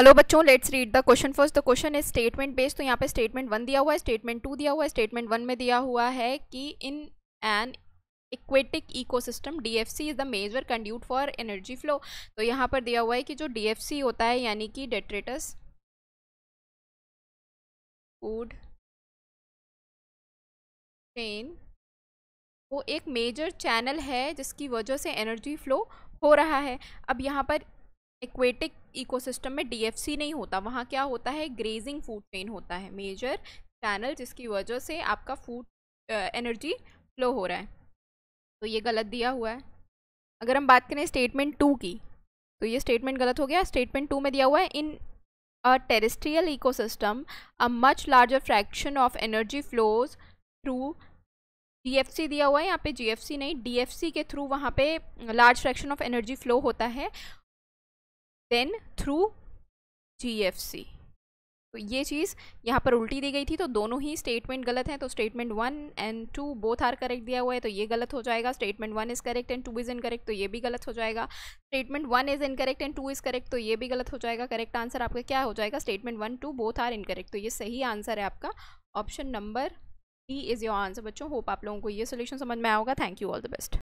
hello बच्चों let's read the question first the question is statement based तो यहाँ पे स्टेटमेंट वन दिया हुआ है स्टेटमेंट टू दिया हुआ है स्टेटमेंट वन में दिया हुआ है कि in an aquatic ecosystem DFC is the major conduit for energy flow तो यहाँ पर दिया हुआ है कि जो डीएफसी होता है यानी कि डेट्रेटस फूड चेन वो एक मेजर चैनल है जिसकी वजह से एनर्जी फ्लो हो रहा है अब यहाँ पर एक्वेटिक इकोसिस्टम में डीएफसी नहीं होता वहाँ क्या होता है ग्रेजिंग फूड चेन होता है मेजर चैनल जिसकी वजह से आपका फूड एनर्जी फ्लो हो रहा है तो ये गलत दिया हुआ है अगर हम बात करें स्टेटमेंट टू की तो ये स्टेटमेंट गलत हो गया स्टेटमेंट टू में दिया हुआ है in a terrestrial ecosystem a much larger fraction of energy flows through DFC दिया हुआ है यहाँ पे जीएफसी नहीं डीएफसी के थ्रू वहाँ पे large fraction of energy flow होता है देन थ्रू सी तो ये चीज़ यहाँ पर उल्टी दी गई थी तो दोनों ही स्टेटमेंट गलत हैं तो statement one and two both are correct दिया हुआ है तो ये गलत हो जाएगा statement one is correct and two is incorrect तो ये भी गलत हो जाएगा statement one is incorrect and two is correct तो ये भी गलत हो जाएगा करेक्ट आंसर आपका क्या हो जाएगा statement one two both are incorrect तो ये सही आंसर है आपका option number D is your answer बच्चों होप आप लोगों को ये सोल्यूशन समझ में आएगा thank you all the best